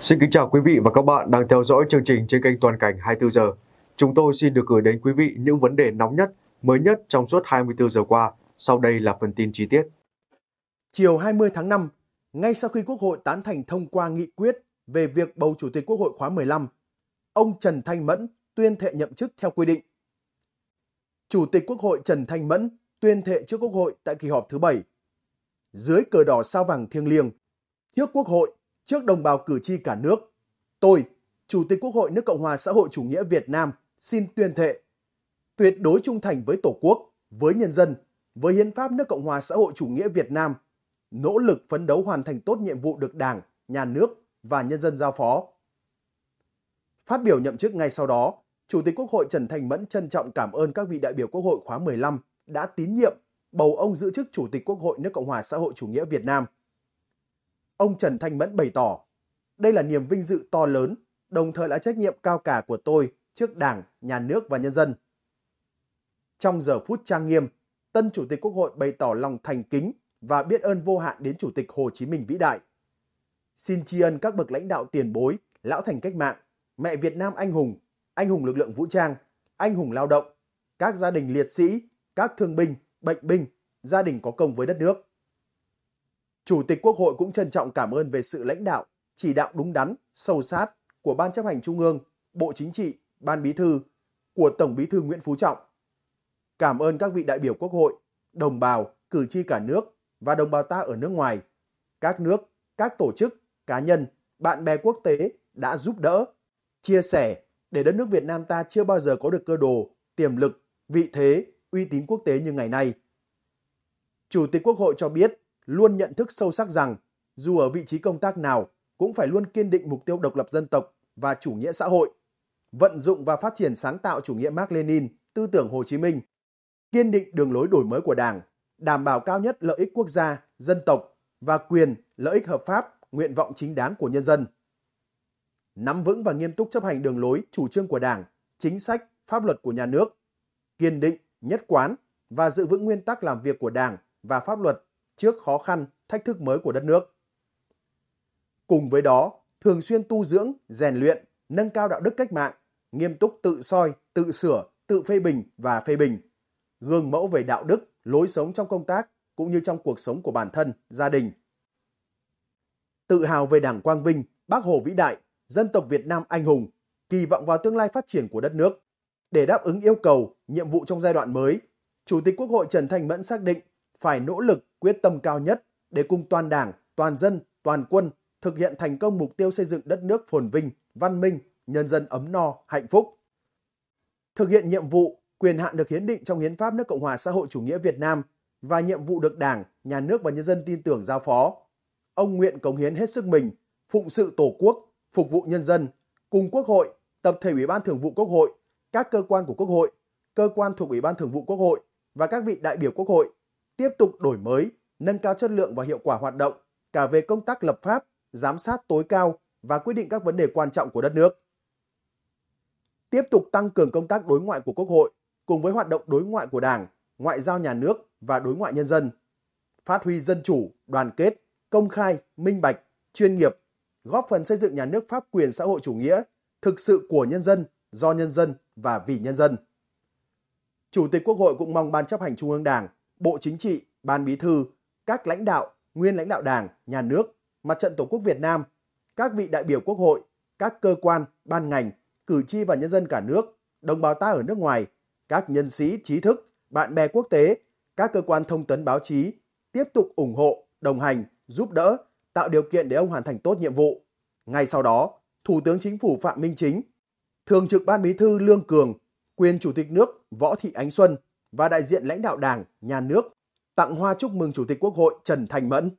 Xin kính chào quý vị và các bạn đang theo dõi chương trình trên kênh Toàn cảnh 24 giờ. Chúng tôi xin được gửi đến quý vị những vấn đề nóng nhất, mới nhất trong suốt 24 giờ qua. Sau đây là phần tin chi tiết. Chiều 20 tháng 5, ngay sau khi Quốc hội tán thành thông qua nghị quyết về việc bầu Chủ tịch Quốc hội khóa 15, ông Trần Thanh Mẫn tuyên thệ nhậm chức theo quy định. Chủ tịch Quốc hội Trần Thanh Mẫn tuyên thệ trước Quốc hội tại kỳ họp thứ 7. Dưới cờ đỏ sao vàng thiêng liêng, trước Quốc hội trước đồng bào cử tri cả nước. Tôi, Chủ tịch Quốc hội nước Cộng hòa xã hội chủ nghĩa Việt Nam, xin tuyên thệ tuyệt đối trung thành với Tổ quốc, với nhân dân, với hiến pháp nước Cộng hòa xã hội chủ nghĩa Việt Nam, nỗ lực phấn đấu hoàn thành tốt nhiệm vụ được Đảng, nhà nước và nhân dân giao phó. Phát biểu nhậm chức ngay sau đó, Chủ tịch Quốc hội Trần Thành Mẫn trân trọng cảm ơn các vị đại biểu Quốc hội khóa 15 đã tín nhiệm bầu ông giữ chức Chủ tịch Quốc hội nước Cộng hòa xã hội chủ nghĩa Việt Nam ông Trần Thanh Mẫn bày tỏ, đây là niềm vinh dự to lớn, đồng thời là trách nhiệm cao cả của tôi trước Đảng, Nhà nước và nhân dân. Trong giờ phút trang nghiêm, tân Chủ tịch Quốc hội bày tỏ lòng thành kính và biết ơn vô hạn đến Chủ tịch Hồ Chí Minh vĩ đại. Xin tri ân các bậc lãnh đạo tiền bối, lão thành cách mạng, mẹ Việt Nam anh hùng, anh hùng lực lượng vũ trang, anh hùng lao động, các gia đình liệt sĩ, các thương binh, bệnh binh, gia đình có công với đất nước. Chủ tịch Quốc hội cũng trân trọng cảm ơn về sự lãnh đạo, chỉ đạo đúng đắn, sâu sát của Ban chấp hành Trung ương, Bộ Chính trị, Ban Bí thư, của Tổng Bí thư Nguyễn Phú Trọng. Cảm ơn các vị đại biểu Quốc hội, đồng bào, cử tri cả nước và đồng bào ta ở nước ngoài, các nước, các tổ chức, cá nhân, bạn bè quốc tế đã giúp đỡ, chia sẻ để đất nước Việt Nam ta chưa bao giờ có được cơ đồ, tiềm lực, vị thế, uy tín quốc tế như ngày nay. Chủ tịch Quốc hội cho biết luôn nhận thức sâu sắc rằng dù ở vị trí công tác nào cũng phải luôn kiên định mục tiêu độc lập dân tộc và chủ nghĩa xã hội, vận dụng và phát triển sáng tạo chủ nghĩa Mark Lenin, tư tưởng Hồ Chí Minh, kiên định đường lối đổi mới của Đảng, đảm bảo cao nhất lợi ích quốc gia, dân tộc và quyền, lợi ích hợp pháp, nguyện vọng chính đáng của nhân dân. Nắm vững và nghiêm túc chấp hành đường lối, chủ trương của Đảng, chính sách, pháp luật của nhà nước, kiên định, nhất quán và giữ vững nguyên tắc làm việc của Đảng và pháp luật trước khó khăn, thách thức mới của đất nước. Cùng với đó, thường xuyên tu dưỡng, rèn luyện, nâng cao đạo đức cách mạng, nghiêm túc tự soi, tự sửa, tự phê bình và phê bình. Gương mẫu về đạo đức, lối sống trong công tác cũng như trong cuộc sống của bản thân, gia đình. Tự hào về Đảng Quang Vinh, Bác Hồ vĩ đại, dân tộc Việt Nam anh hùng, kỳ vọng vào tương lai phát triển của đất nước. Để đáp ứng yêu cầu, nhiệm vụ trong giai đoạn mới, Chủ tịch Quốc hội Trần thành Mẫn xác định phải nỗ lực quyết tâm cao nhất để cùng toàn đảng, toàn dân, toàn quân thực hiện thành công mục tiêu xây dựng đất nước phồn vinh, văn minh, nhân dân ấm no, hạnh phúc. Thực hiện nhiệm vụ, quyền hạn được hiến định trong hiến pháp nước Cộng hòa xã hội chủ nghĩa Việt Nam và nhiệm vụ được Đảng, nhà nước và nhân dân tin tưởng giao phó. Ông nguyện cống hiến hết sức mình, phụng sự Tổ quốc, phục vụ nhân dân, cùng Quốc hội, tập thể Ủy ban Thường vụ Quốc hội, các cơ quan của Quốc hội, cơ quan thuộc Ủy ban Thường vụ Quốc hội và các vị đại biểu Quốc hội tiếp tục đổi mới, nâng cao chất lượng và hiệu quả hoạt động cả về công tác lập pháp, giám sát tối cao và quyết định các vấn đề quan trọng của đất nước. Tiếp tục tăng cường công tác đối ngoại của Quốc hội cùng với hoạt động đối ngoại của Đảng, ngoại giao nhà nước và đối ngoại nhân dân. Phát huy dân chủ, đoàn kết, công khai, minh bạch, chuyên nghiệp, góp phần xây dựng nhà nước pháp quyền xã hội chủ nghĩa thực sự của nhân dân, do nhân dân và vì nhân dân. Chủ tịch Quốc hội cũng mong Ban chấp hành Trung ương Đảng Bộ Chính trị, Ban Bí thư, các lãnh đạo, nguyên lãnh đạo Đảng, Nhà nước, Mặt trận Tổ quốc Việt Nam, các vị đại biểu Quốc hội, các cơ quan, ban ngành, cử tri và nhân dân cả nước, đồng bào ta ở nước ngoài, các nhân sĩ trí thức, bạn bè quốc tế, các cơ quan thông tấn báo chí tiếp tục ủng hộ, đồng hành, giúp đỡ, tạo điều kiện để ông hoàn thành tốt nhiệm vụ. Ngay sau đó, Thủ tướng Chính phủ Phạm Minh Chính, Thường trực Ban Bí thư Lương Cường, quyền Chủ tịch nước Võ Thị Ánh Xuân và đại diện lãnh đạo Đảng, Nhà nước tặng hoa chúc mừng Chủ tịch Quốc hội Trần Thành Mẫn.